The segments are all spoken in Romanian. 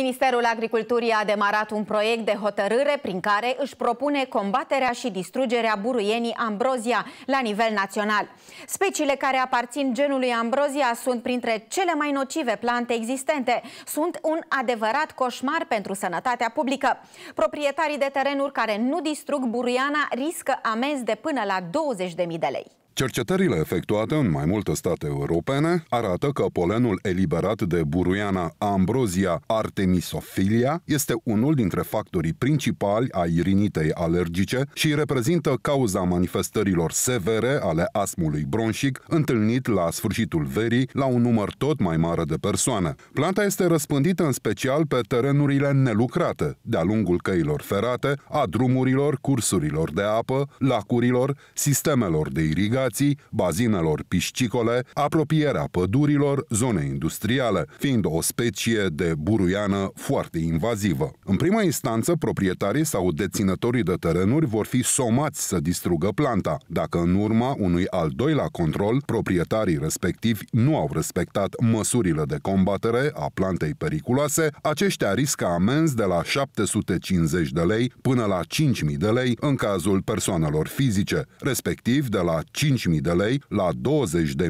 Ministerul Agriculturii a demarat un proiect de hotărâre prin care își propune combaterea și distrugerea buruienii ambrozia la nivel național. Speciile care aparțin genului ambrozia sunt printre cele mai nocive plante existente. Sunt un adevărat coșmar pentru sănătatea publică. Proprietarii de terenuri care nu distrug buruiana riscă amenzi de până la 20.000 de lei. Cercetările efectuate în mai multe state europene arată că polenul eliberat de buruiana Ambrosia artemisophilia este unul dintre factorii principali ai rinitei alergice și reprezintă cauza manifestărilor severe ale asmului bronșic întâlnit la sfârșitul verii la un număr tot mai mare de persoane. Planta este răspândită în special pe terenurile nelucrate, de-a lungul căilor ferate, a drumurilor, cursurilor de apă, lacurilor, sistemelor de irigare irigații, bazinelor piscicole, apropierea pădurilor, zone industriale, fiind o specie de buruiană foarte invazivă. În prima instanță, proprietarii sau deținătorii de terenuri vor fi somați să distrugă planta, dacă în urma unui al doilea control, proprietarii respectivi nu au respectat măsurile de combatere a plantei periculoase, aceștia riscă amenzi de la 750 de lei până la 5.000 de lei în cazul persoanelor fizice, respectiv de la 5 5.000 de lei la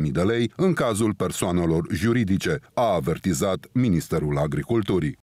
20.000 de lei în cazul persoanelor juridice, a avertizat Ministerul Agriculturii.